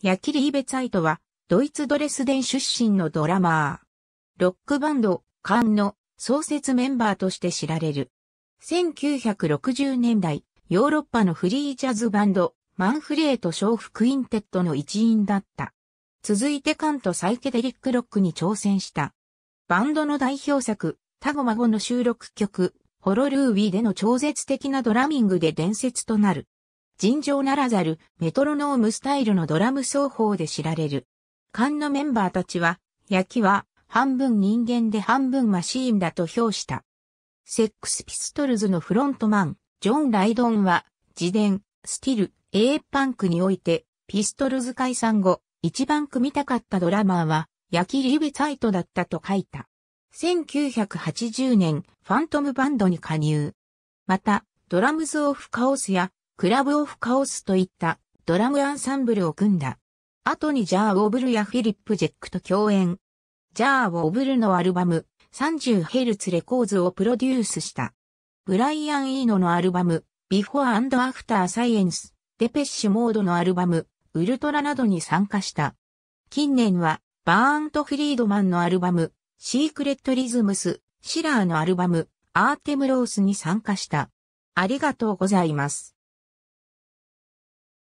ヤキリーベツアイトは、ドイツドレスデン出身のドラマー。ロックバンド、カンの創設メンバーとして知られる。1960年代、ヨーロッパのフリージャズバンド、マンフレート・ショーフ・クインテッドの一員だった。続いてカンとサイケデリックロックに挑戦した。バンドの代表作、タゴマゴの収録曲、ホロルーウィでの超絶的なドラミングで伝説となる。尋常ならざるメトロノームスタイルのドラム奏法で知られる。艦のメンバーたちは、焼きは半分人間で半分マシーンだと評した。セックスピストルズのフロントマン、ジョン・ライドンは、自伝、スティル、A パンクにおいて、ピストルズ解散後、一番組みたかったドラマーは、焼きリベサイトだったと書いた。1980年、ファントムバンドに加入。また、ドラムズ・オフ・カオスや、クラブオフカオスといったドラムアンサンブルを組んだ。後にジャー・オブルやフィリップ・ジェックと共演。ジャー・オブルのアルバム 30Hz レコーズをプロデュースした。ブライアン・イーノのアルバム Before a ー・サイ f t e r Science、デペッシュモードのアルバムウルトラなどに参加した。近年はバーント・フリードマンのアルバムシークレット・リズムス、シラーのアルバムアーテム・ロースに参加した。ありがとうございます。